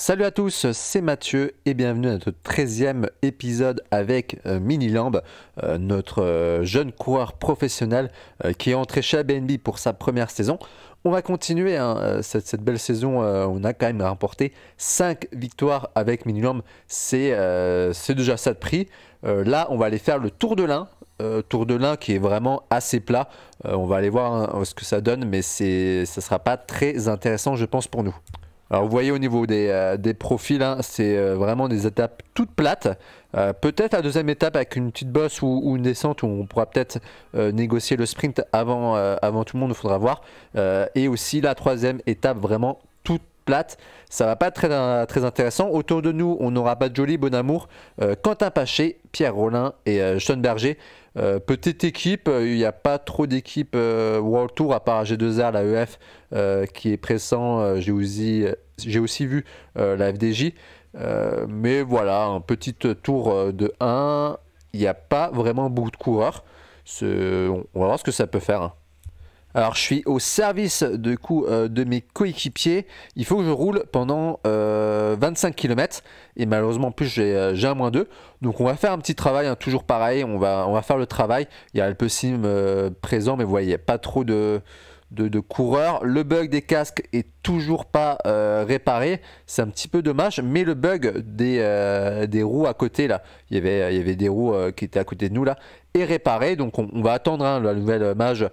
Salut à tous, c'est Mathieu et bienvenue à notre 13e épisode avec euh, Mini euh, notre euh, jeune coureur professionnel qui est entré chez ABNB pour sa première saison. On va continuer hein, cette, belle saison, on a quand même remporté 5 victoires avec Mini c'est déjà ça de prix. là, on va aller faire le tour de l'Ain, tour de l'Ain qui est vraiment assez plat. on va aller voir hein, ce que ça donne, mais ça ne sera pas très intéressant, je pense, pour nous. Alors vous voyez au niveau des, euh, profils, hein, c'est euh, vraiment des étapes toutes plates. Euh, peut-être la deuxième étape avec une petite bosse ou, une descente où on pourra peut-être négocier le sprint avant, avant tout le monde, il faudra voir. et aussi la troisième étape vraiment toute plate, ça va pas être très, très intéressant. Autour de nous, on aura pas de joli Bonamour, Quentin Paché, Pierre Rollin et Sean Berger. Euh, petite équipe, euh, il n'y a pas trop d'équipes euh, World Tour à part G2R, la EF qui est pressant. J'ai aussi, vu la FDJ. mais voilà, un petit tour de 1. Il n'y a pas vraiment beaucoup de coureurs. On va voir ce que ça peut faire. Hein. Alors je suis au service de euh, de mes coéquipiers. Il faut que je roule pendant 25 euh, km. Et malheureusement en plus j'ai euh, un moins 2. Donc on va faire un petit travail, hein, toujours pareil. On va, on va faire le travail. Il y a le peu présent mais vous voyez, il n'y a pas trop de de, coureurs. Le bug des casques est toujours pas euh, réparé. C'est un petit peu dommage. Mais le bug des, euh, des roues à côté, là, il y avait, il y avait des roues euh, qui étaient à côté de nous, là, est réparé. Donc on, va attendre hein, la nouvelle mage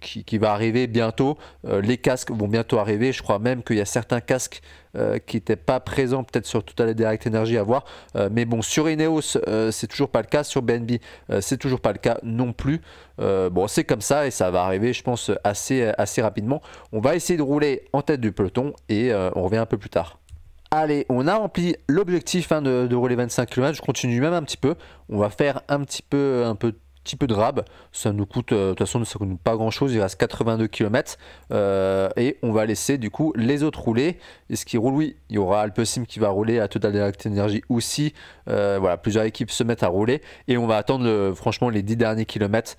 qui, qui, va arriver bientôt. les casques vont bientôt arriver. Je crois même qu'il y a certains casques euh, qui n'était pas présent peut-être sur la Direct énergie à voir. Euh, mais bon, sur Ineos, euh, c'est toujours pas le cas. Sur BNB, c'est toujours pas le cas non plus. bon, c'est comme ça et ça va arriver, je pense, assez, assez rapidement. On va essayer de rouler en tête du peloton et on revient un peu plus tard. Allez, on a rempli l'objectif hein, de, rouler 25 km. Je continue même un petit peu. On va faire un petit peu, un peu petit peu de rab. Ça nous coûte, euh, de toute façon, ça pas grand chose. Il reste 82 km. Euh, et on va laisser du coup les autres rouler. Et ce qui roule, oui, il y aura Alpesim qui va rouler, à Total Direct Energy aussi. Euh, voilà, plusieurs équipes se mettent à rouler. Et on va attendre franchement les 10 derniers kilomètres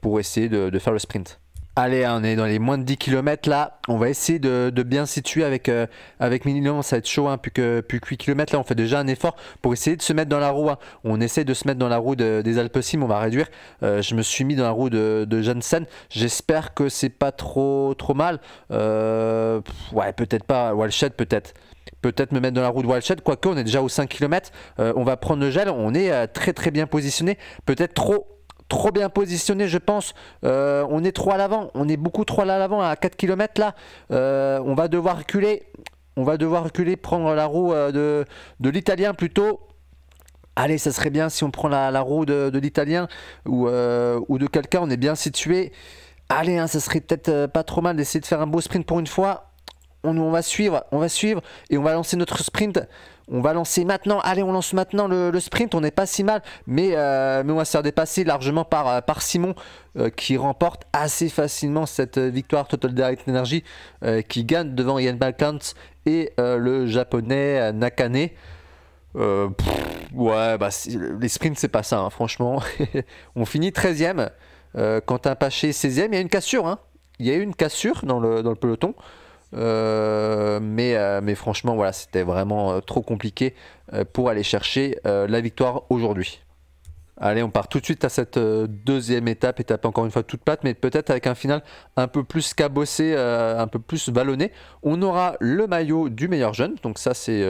pour essayer de faire le sprint. Allez, hein, on est dans les moins de 10 km là. On va essayer de, bien situer avec, euh, avec ça va être chaud, hein, plus, que, plus 8 km. Là, on fait déjà un effort pour essayer de se mettre dans la roue. Hein. On essaie de se mettre dans la roue des des Sim. on va réduire. Euh, je me suis mis dans la roue de, de Janssen. J'espère que c'est pas trop, trop mal. Euh, ouais, peut-être pas. Walshed, peut-être peut-être me mettre dans la roue de Walshed, quoique on est déjà aux 5 km, on va prendre le gel, on est très très bien positionné, peut-être trop trop bien positionné, je pense. Euh, on est trop à l'avant, on est beaucoup trop à l'avant à 4 km là. Euh, on va devoir reculer, on va devoir reculer, prendre la roue euh, de, de l'italien plutôt. Allez, ça serait bien si on prend la, roue de, l'italien ou, ou, de quelqu'un, on est bien situé. Allez, hein, ça serait peut-être pas trop mal d'essayer de faire un beau sprint pour une fois on, va suivre, on va suivre et on va lancer notre sprint. On va lancer maintenant, allez on lance maintenant le, sprint, on n'est pas si mal, mais, euh, mais on va se faire dépasser largement par, euh, par Simon euh, qui remporte assez facilement cette victoire Total Direct Energy qui gagne devant Ian Balkans et le japonais Nakane. ouais, bah, les sprints c'est pas ça hein, franchement. on finit 13ème, Quentin Paché 16 e il y a une cassure, hein. il y a eu une cassure dans le, dans le peloton. Euh, euh, mais, franchement, voilà, c'était vraiment euh, trop compliqué pour aller chercher la victoire aujourd'hui. Allez, on part tout de suite à cette deuxième étape, étape encore une fois toute plate, mais peut-être avec un final un peu plus cabossé, un peu plus ballonné. On aura le maillot du meilleur jeune, donc ça c'est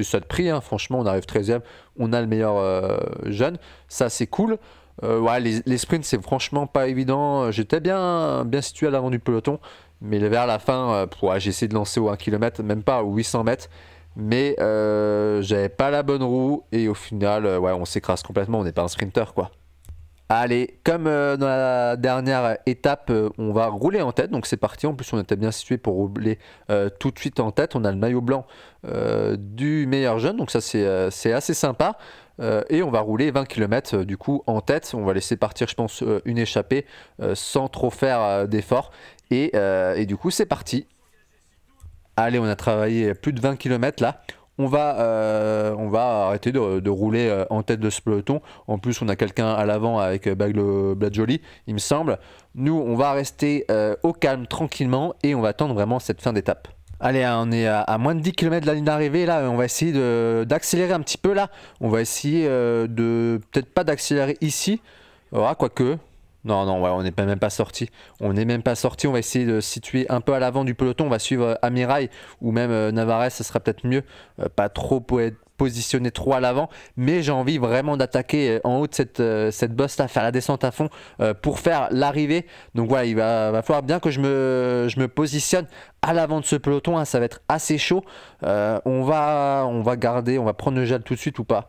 ça de prix, hein. franchement on arrive 13ème, on a le meilleur jeune, ça c'est cool. les, sprints, c'est franchement pas évident. J'étais bien, bien situé à l'avant du peloton. Mais vers la fin, euh, j'ai essayé de lancer au 1 km, même pas au 800 mètres. Mais euh, j'avais pas la bonne roue et au final, euh, on s'écrase complètement. On n'est pas un sprinter quoi. Allez, comme dans la dernière étape, on va rouler en tête. Donc c'est parti. En plus, on était bien situé pour rouler tout de suite en tête. On a le maillot blanc du meilleur jeune. Donc ça, c'est assez sympa. Euh, et on va rouler 20 km euh, du coup en tête. On va laisser partir, je pense, euh, une échappée sans trop faire d'efforts. Et, du coup, c'est parti. Allez, on a travaillé plus de 20 km là. On va, on va arrêter de, rouler en tête de ce peloton. En plus, on a quelqu'un à l'avant avec Bagle Bladjoli, il me semble. Nous, on va rester au calme, tranquillement, et on va attendre vraiment cette fin d'étape. Allez, hein, on est à, moins de 10 km de la ligne d'arrivée. Là, on va essayer d'accélérer un petit peu. Là, on va essayer euh, de. Peut-être pas d'accélérer ici. Ah, quoique. Non, non, ouais, on n'est même pas sorti. On n'est même pas sorti. On va essayer de situer un peu à l'avant du peloton. On va suivre euh, Amirail ou même euh, Navarre, ce sera peut-être mieux. pas trop pour positionner trop à l'avant, mais j'ai envie vraiment d'attaquer euh, en haut de cette, euh, cette bosse là, faire la descente à fond euh, pour faire l'arrivée. Donc voilà, il va, falloir bien que je me, je me positionne à l'avant de ce peloton, hein, ça va être assez chaud. on, va, on va garder, on va prendre le gel tout de suite ou pas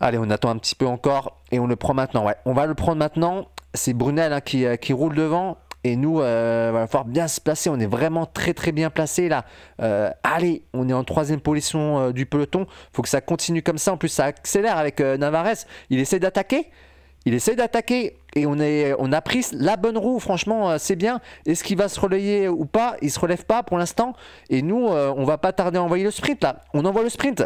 Allez, on attend un petit peu encore et on le prend maintenant. Ouais, on va le prendre maintenant. C'est Brunel hein, qui, qui roule devant. Et nous, il euh, va falloir bien se placer. On est vraiment très très bien placé là. Euh, allez, on est en troisième position euh, du peloton. Faut que ça continue comme ça. En plus, ça accélère avec Navares. Il essaie d'attaquer. Il essaie d'attaquer et on, est, on a pris la bonne roue, franchement, c'est bien. Est-ce qu'il va se relayer ou pas Il se relève pas pour l'instant. Et nous, on va pas tarder à envoyer le sprint là. On envoie le sprint.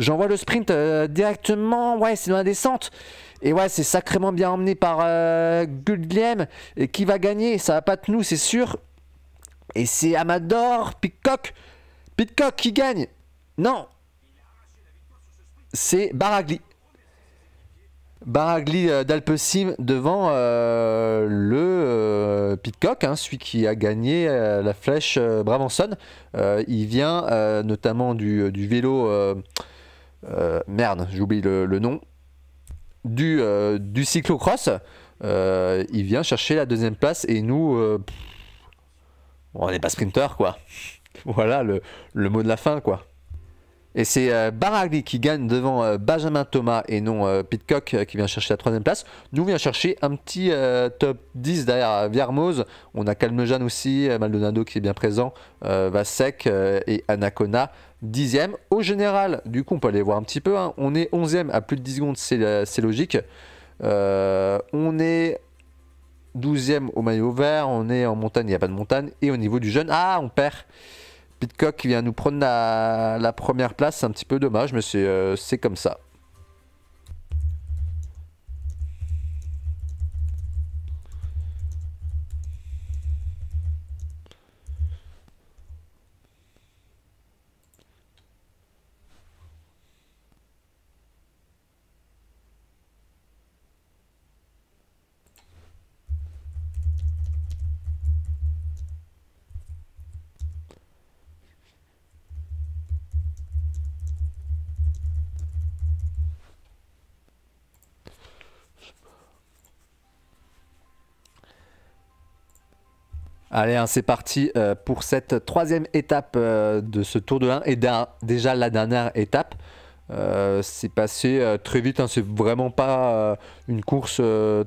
J'envoie le sprint euh, directement, ouais, c'est dans la descente. Et ouais, c'est sacrément bien emmené par euh, Et qui va gagner Ça va pas de nous, c'est sûr. Et c'est Amador, Pitcock. Pitcock qui gagne. Non. C'est Baragli. Baragli euh, d'Alpesim devant le Pitcock, hein, celui qui a gagné la flèche Bravanson. il vient notamment du, du vélo. Euh, merde, j'oublie le, nom, du, euh, du cyclocross. Euh, il vient chercher la deuxième place et nous, on n'est pas sprinter quoi. voilà le, mot de la fin quoi. Et c'est Baragli qui gagne devant Benjamin Thomas et non Pitcock qui vient chercher la troisième place. Nous vient chercher un petit top 10 derrière Viermoz. On a Calmejean aussi, Maldonado qui est bien présent, Vasek et Anacona dixième. Au général, du coup, on peut aller voir un petit peu. Hein. On est 11 à plus de 10 secondes, c'est euh, logique. Euh, on est 12 au maillot vert. On est en montagne, il n'y a pas de montagne. Et au niveau du jeune, ah, on perd. Pitcock vient nous prendre la, première place. C'est un petit peu dommage, mais c'est euh, comme ça. Allez, hein, c'est parti euh, pour cette troisième étape euh, de ce tour de 1 et déjà la dernière étape. Euh, c'est passé très vite, hein, c'est vraiment pas une course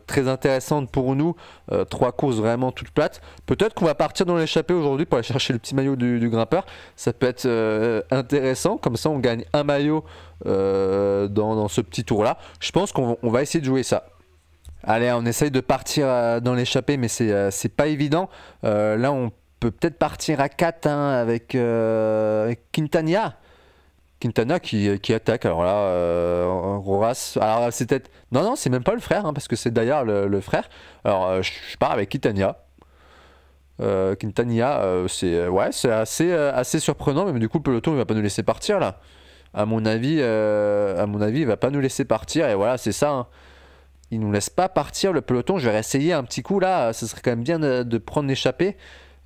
très intéressante pour nous. trois courses vraiment toutes plates. Peut-être qu'on va partir dans l'échappée aujourd'hui pour aller chercher le petit maillot du, grimpeur. Ça peut être intéressant, comme ça on gagne un maillot dans, ce petit tour là. Je pense qu'on va essayer de jouer ça. Allez, on essaye de partir euh, dans l'échappée, mais c'est euh, pas évident. Euh, là, on peut peut-être partir à 4 hein, avec Quintania, Quintana. Quintana qui, attaque. Alors là, euh, Alors c'est peut-être. Non, non, c'est même pas le frère, hein, parce que c'est d'ailleurs le, frère. Alors je pars avec Quintana. Quintana, c'est ouais, c'est assez, assez surprenant, mais du coup, le peloton il va pas nous laisser partir là. À mon avis, à mon avis, va pas nous laisser partir, et voilà, c'est ça. Hein il nous laisse pas partir le peloton. Je vais essayer un petit coup là. Ce serait quand même bien de, prendre l'échappée.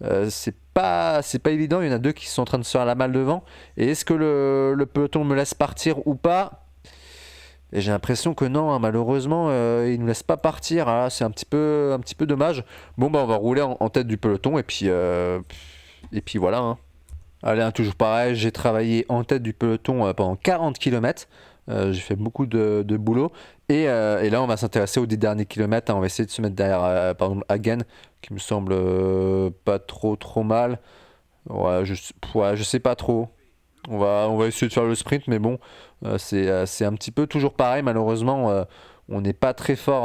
Euh, c'est pas c'est pas évident. Il y en a deux qui sont en train de se faire la malle devant. Et est-ce que le, peloton me laisse partir ou pas Et j'ai l'impression que non. Hein, malheureusement, euh, il nous laisse pas partir. Hein. c'est un petit peu un petit peu dommage. Bon ben, on va rouler en, tête du peloton et puis euh, et puis voilà. Hein. Allez, toujours pareil, j'ai travaillé en tête du peloton euh, pendant 40 km. Euh, j'ai fait beaucoup de, boulot. Euh, et, là, on va s'intéresser aux 10 derniers kilomètres. On va essayer de se mettre derrière, euh, par exemple, Hagen, qui me semble pas trop trop mal. Ouais je, sais pas trop. On va, essayer de faire le sprint, mais bon, c'est un petit peu toujours pareil. Malheureusement, on n'est pas très fort.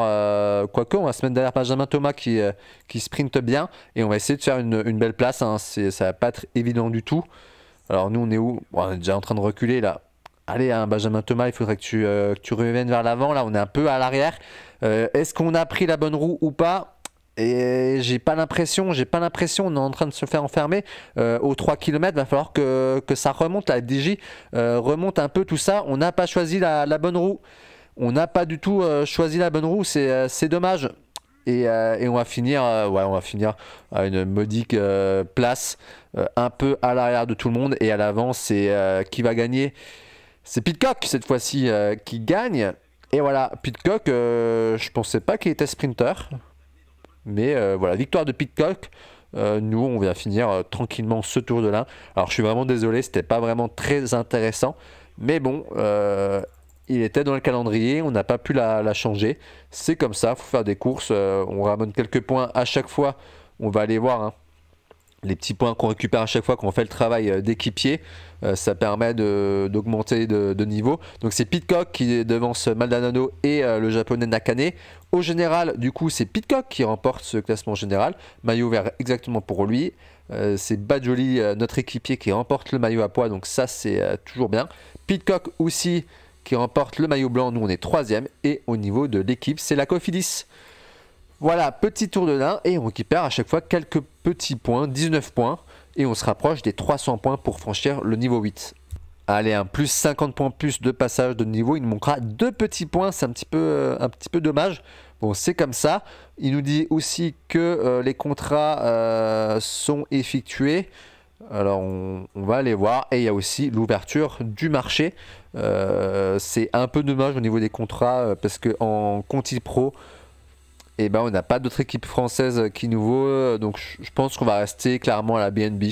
Quoique, on va se mettre derrière Benjamin Thomas qui, qui sprinte bien. Et on va essayer de faire une, belle place. Hein. Ça va pas être évident du tout. Alors, nous, on est où On est déjà en train de reculer là allez, hein, Benjamin Thomas, il faudrait que tu, euh, tu reviennes vers l'avant. Là, on est un peu à l'arrière. Euh, est-ce qu'on a pris la bonne roue ou pas et j'ai pas l'impression, j'ai pas l'impression, on est en train de se faire enfermer euh, aux 3 km, va falloir que, que ça remonte, la DJ remonte un peu tout ça, on n'a pas choisi la, bonne roue, on n'a pas du tout choisi la bonne roue, c'est dommage. Et, on va finir, ouais, on va finir à une modique place, un peu à l'arrière de tout le monde, et à l'avant, c'est qui va gagner c'est Pitcock cette fois-ci euh, qui gagne. Et voilà, Pitcock, je euh, je pensais pas qu'il était sprinter. Mais euh, voilà, victoire de Pitcock. nous, on vient finir tranquillement ce tour de là. Alors, je suis vraiment désolé, c'était pas vraiment très intéressant. Mais bon, il était dans le calendrier, on n'a pas pu la, changer. C'est comme ça, faut faire des courses. on ramène quelques points à chaque fois. On va aller voir. Hein les petits points qu'on récupère à chaque fois qu'on fait le travail euh, d'équipier, euh, ça permet d'augmenter de, niveau. Donc c'est Pitcock qui devance Maldonado et euh, le japonais Nakane. Au général, du coup, c'est Pitcock qui remporte ce classement général. Maillot vert exactement pour lui. c'est Badjoli, notre équipier, qui remporte le maillot à poids. Donc ça, c'est toujours bien. Pitcock aussi qui remporte le maillot blanc. Nous, on est troisième. Et au niveau de l'équipe, c'est la Cofidis voilà, petit tour de l'un et on récupère à chaque fois quelques petits points, 19 points, et on se rapproche des 300 points pour franchir le niveau 8. Allez, un plus 50 points plus de passage de niveau, il nous manquera deux petits points, c'est un, petit peu, euh, un petit peu dommage. Bon, c'est comme ça. Il nous dit aussi que euh, les contrats euh, sont effectués. Alors, on, on, va aller voir. Et il y a aussi l'ouverture du marché. c'est un peu dommage au niveau des contrats parce qu'en Conti Pro, et eh ben on n'a pas d'autre équipe française qui nous vaut. Euh, donc je pense qu'on va rester clairement à la BNB.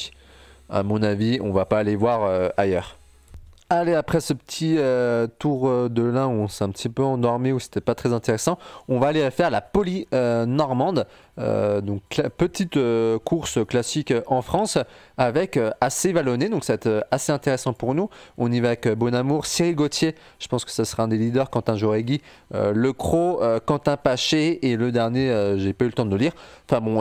À mon avis, on va pas aller voir euh, ailleurs. Allez, après ce petit euh, tour de l'un où on s'est un petit peu endormi, où c'était pas très intéressant, on va aller faire la poly normande. Euh, donc petite euh, course classique en France avec euh, assez vallonné, donc ça va être assez intéressant pour nous. On y va avec Bonamour, Cyril Gauthier, je pense que ça sera un des leaders, Quentin Joregui, Le Quentin Paché et le dernier, j'ai pas eu le temps de le lire. Enfin bon,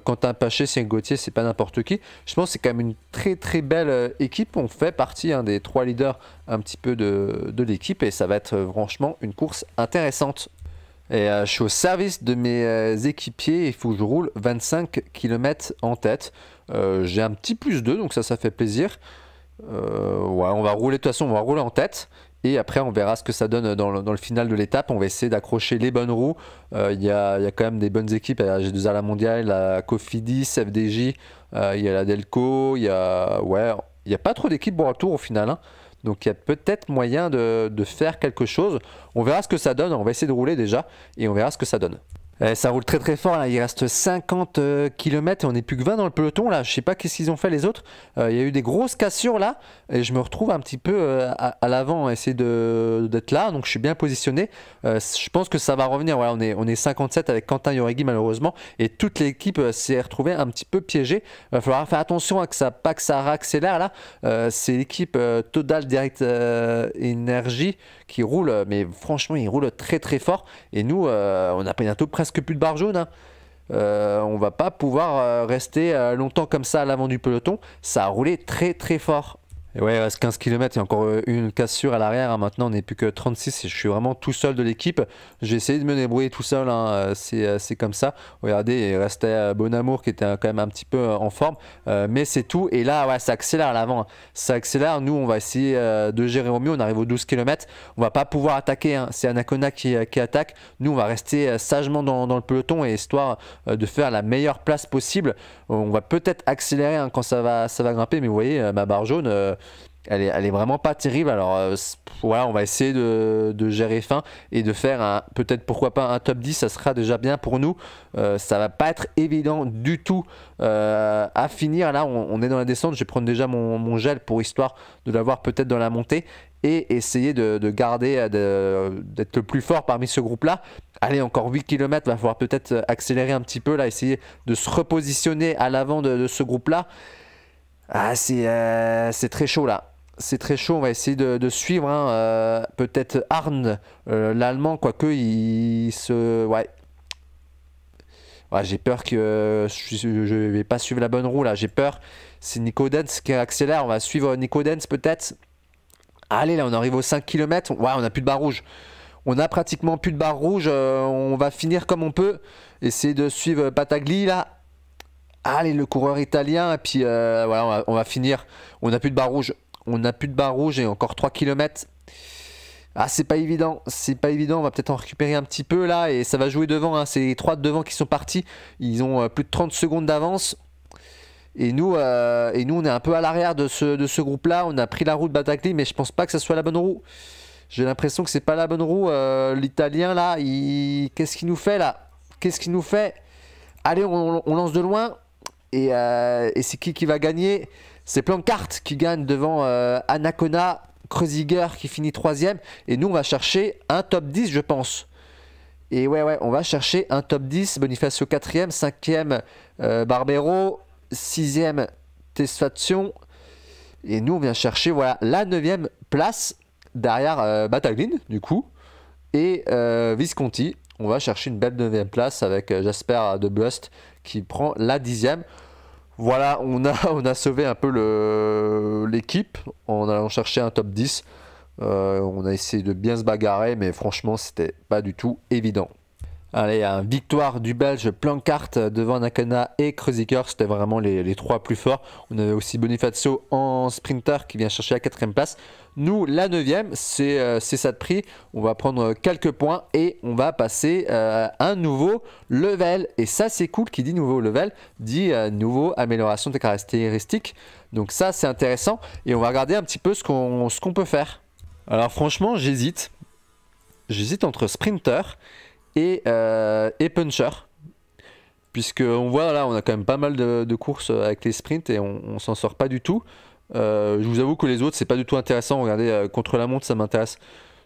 Quentin Paché, Cyril Gauthier, c'est pas n'importe qui. Je pense que c'est quand même une très très belle équipe. On fait partie hein, des trois leaders un petit peu de, de l'équipe et ça va être franchement une course intéressante. Et euh, je suis au service de mes euh, équipiers il faut que je roule 25 km en tête. Euh, j'ai un petit plus 2, donc ça, ça fait plaisir. ouais, on va rouler, de toute façon, on va rouler en tête. Et après, on verra ce que ça donne dans le, final de l'étape. On va essayer d'accrocher les bonnes roues. Il y, a, quand même des bonnes équipes. Il y a La Mondiale, la Cofidis, FDJ, il y a la Delco, il y a... Ouais, il n'y a pas trop d'équipes pour un tour au final. Hein. Donc il y a peut-être moyen de, de, faire quelque chose. On verra ce que ça donne. On va essayer de rouler déjà et on verra ce que ça donne. Euh, ça roule très très fort, là. il reste 50 euh, km et on n'est plus que 20 dans le peloton là, je sais pas qu'est-ce qu'ils ont fait les autres, euh, il y a eu des grosses cassures là et je me retrouve un petit peu à, l'avant, essayer d'être là, donc je suis bien positionné, je pense que ça va revenir, on est, on est 57 avec Quentin Yoregui malheureusement et toute l'équipe s'est retrouvée un petit peu piégée, il va falloir faire attention à que ça, pas que ça raccélère là, c'est l'équipe Total Direct Energy qui roule, mais franchement, il roule très très fort. Et nous, euh, on n'a bientôt presque plus de barre jaune. On hein. ne euh, on va pas pouvoir euh, rester longtemps comme ça à l'avant du peloton. Ça a roulé très très fort ouais, il reste 15 km, il y a encore euh, une cassure à l'arrière. Hein. Maintenant, on n'est plus que 36 et je suis vraiment tout seul de l'équipe. J'ai essayé de me débrouiller tout seul, hein, euh, euh, c'est comme ça. Regardez, il restait Bonamour qui était quand même un petit peu en forme, mais c'est tout. Et là, ouais, ça accélère l'avant. Hein. Ça accélère. Nous, on va essayer de gérer au mieux. On arrive aux 12 km. On va pas pouvoir attaquer. C'est Anacona qui, attaque. Nous, on va rester sagement dans, le peloton et histoire de faire la meilleure place possible. On va peut-être accélérer quand ça va, ça va grimper, mais vous voyez, ma barre jaune elle est, vraiment pas terrible. Alors voilà, euh, on va essayer de, gérer fin et de faire peut-être pourquoi pas un top 10, ça sera déjà bien pour nous. Ça euh, ça va pas être évident du tout euh, à finir. Là, on, est dans la descente, je vais prendre déjà mon, gel pour histoire de l'avoir peut-être dans la montée et essayer de, garder, d'être le plus fort parmi ce groupe-là. Allez, encore 8 km, va falloir peut-être accélérer un petit peu, là, essayer de se repositionner à l'avant de, ce groupe-là. Ah, c'est très chaud là c'est très chaud. On va essayer de, suivre. Hein, euh, peut-être Arne, euh, l'allemand, quoique il se. Ouais. ouais j'ai peur que euh, je ne vais pas suivre la bonne roue là. J'ai peur. C'est Nicodens qui accélère. On va suivre Nico peut-être. Allez, là, on arrive aux 5 km. Ouais, on n'a plus de barre rouge. On a pratiquement plus de barre rouge. on va finir comme on peut. Essayer de suivre Patagli là. Allez, le coureur italien. Et puis voilà, on va, on va finir. On n'a plus de barre rouge. On n'a plus de barre rouge et encore 3 km. Ah, c'est pas évident, c'est pas évident. On va peut-être en récupérer un petit peu là et ça va jouer devant. Hein. C'est les 3 de devant qui sont partis. Ils ont euh, plus de 30 secondes d'avance. Et nous, euh, et nous, on est un peu à l'arrière de ce, groupe-là. On a pris la roue de Batacli, mais je pense pas que ce soit la bonne roue. J'ai l'impression que c'est pas la bonne roue. Euh, L'Italien, là, il... qu'est-ce qu'il nous fait, là Qu'est-ce qu'il nous fait Allez, on, lance de loin. Euh, et, c'est qui qui va gagner C'est cartes qui gagne devant euh, Anacona, Kreuziger qui finit troisième. Et nous, on va chercher un top 10, je pense. Et ouais, ouais, on va chercher un top 10. Bonifacio 4ème, 5ème euh, Barbero, 6ème Tesfaction. Et nous, on vient chercher voilà, la 9 place derrière Bataglin, du coup, et Visconti on va chercher une belle deuxième place avec euh, Jasper De Bust qui prend la dixième. Voilà, on a, on a sauvé un peu l'équipe en allant chercher un top 10. Euh, on a essayé de bien se bagarrer, mais franchement, c'était pas du tout évident. Allez, victoire du Belge Plancart devant Nakana et Kreuziger. C'était vraiment les, trois plus forts. On avait aussi Bonifacio en sprinter qui vient chercher la quatrième place. Nous, la neuvième, c'est euh, ça de prix. On va prendre quelques points et on va passer euh, à un nouveau level. Et ça, c'est cool. Qui dit nouveau level dit euh, nouveau amélioration des caractéristiques. Donc ça, c'est intéressant. Et on va regarder un petit peu ce qu'on peut faire. Alors franchement, j'hésite. J'hésite entre sprinter euh, et, puncher. Puisque on voit là, on a quand même pas mal de, courses euh, avec les sprints et on, s'en sort pas du tout. Euh, je vous avoue que les autres, c'est pas du tout intéressant. Regardez, contre la montre, ça m'intéresse.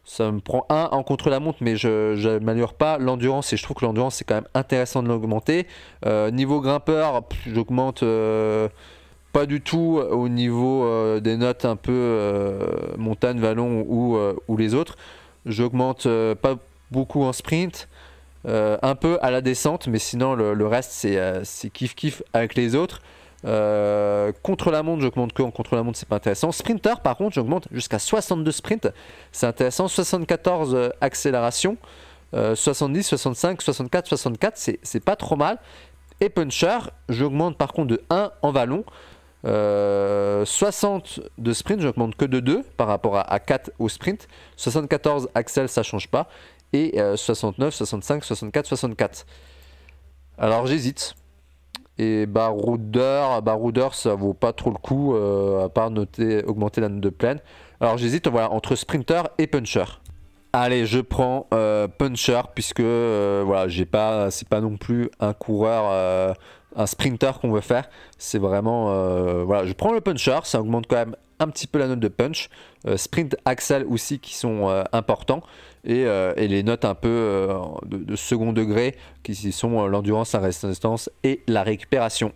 Ça me prend un en contre la montre, mais je n'améliore pas l'endurance et je trouve que l'endurance, c'est quand même intéressant de l'augmenter. niveau grimpeur, j'augmente pas du tout au niveau des notes un peu montagne, vallon ou, ou les autres. J'augmente pas beaucoup en sprint. Euh, un peu à la descente, mais sinon le, reste euh, c'est kiff kiff avec les autres. Euh, contre la montre, j'augmente que en contre la montre, c'est pas intéressant. Sprinter, par contre, j'augmente jusqu'à 62 sprint c'est intéressant. 74 accélération, 70, 65, 64, 64, c'est pas trop mal. Et puncher, j'augmente par contre de 1 en vallon. 60 de sprint, j'augmente que de 2 par rapport à, à 4 au sprint. 74 accel ça change pas et 69, 65, 64, 64. Alors j'hésite. Et Baroudeur, ah, Baroudeur, ça vaut pas trop le coup, euh, à part noter, augmenter la note de plaine. Alors j'hésite voilà, entre Sprinter et Puncher. Allez, je prends euh, Puncher, puisque euh, voilà, j'ai pas, c'est pas non plus un coureur, un sprinter qu'on veut faire. C'est vraiment, voilà, je prends le Puncher, ça augmente quand même petit peu la note de punch. Euh, sprint axal aussi qui sont euh, importants. Euh, et, les notes un peu de, second degré qui sont l'endurance, la résistance et la récupération.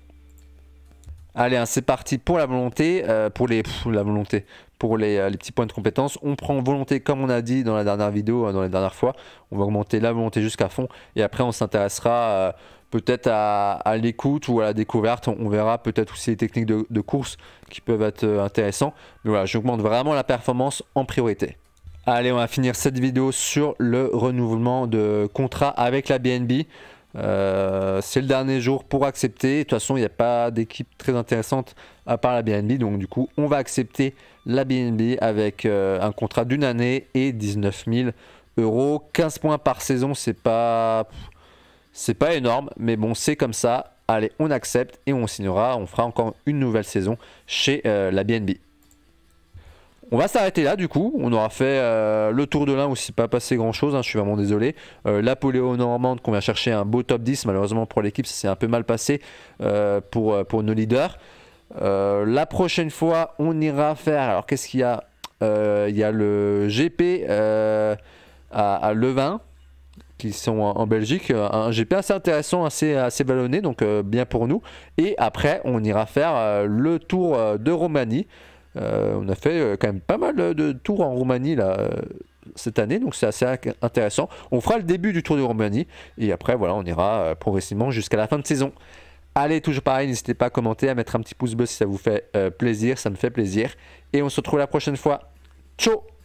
Allez, hein, c'est parti pour la volonté. pour les, la volonté pour les, les, petits points de compétence. On prend volonté comme on a dit dans la dernière vidéo, dans les dernières fois. On va augmenter la volonté jusqu'à fond. Et après on s'intéressera peut-être à, l'écoute ou à la découverte. On, verra peut-être aussi les techniques de, course qui peuvent être euh, intéressantes. Mais voilà, j'augmente vraiment la performance en priorité. Allez, on va finir cette vidéo sur le renouvellement de contrat avec la BNB. Euh, c'est le dernier jour pour accepter. De toute façon, il n'y a pas d'équipe très intéressante à part la BNB. Donc du coup, on va accepter la BNB avec euh, un contrat d'une année et 19 000 euros. 15 points par saison, c'est pas... C'est pas énorme, mais bon, c'est comme ça. Allez, on accepte et on signera. On fera encore une nouvelle saison chez euh, la BNB. On va s'arrêter là du coup, on aura fait euh, le tour de l'un où s'est pas passé grand chose, hein, je suis vraiment désolé. Euh, la Poléo Normande qu'on vient chercher un beau top 10, malheureusement pour l'équipe ça s'est un peu mal passé pour, pour, nos leaders. la prochaine fois on ira faire, alors qu'est-ce qu'il y a Il y a le GP à, à Levin, qui sont en Belgique. Euh, un GP assez intéressant, assez, assez ballonné, donc euh, bien pour nous. Et après, on ira faire euh, le tour de Roumanie. on a fait quand même pas mal de tours en Roumanie cette année, donc c'est assez intéressant. On fera le début du tour de Roumanie et après, voilà, on ira progressivement jusqu'à la fin de saison. Allez, toujours pareil, n'hésitez pas à commenter, à mettre un petit pouce bleu si ça vous fait plaisir, ça me fait plaisir. Et on se retrouve la prochaine fois. Ciao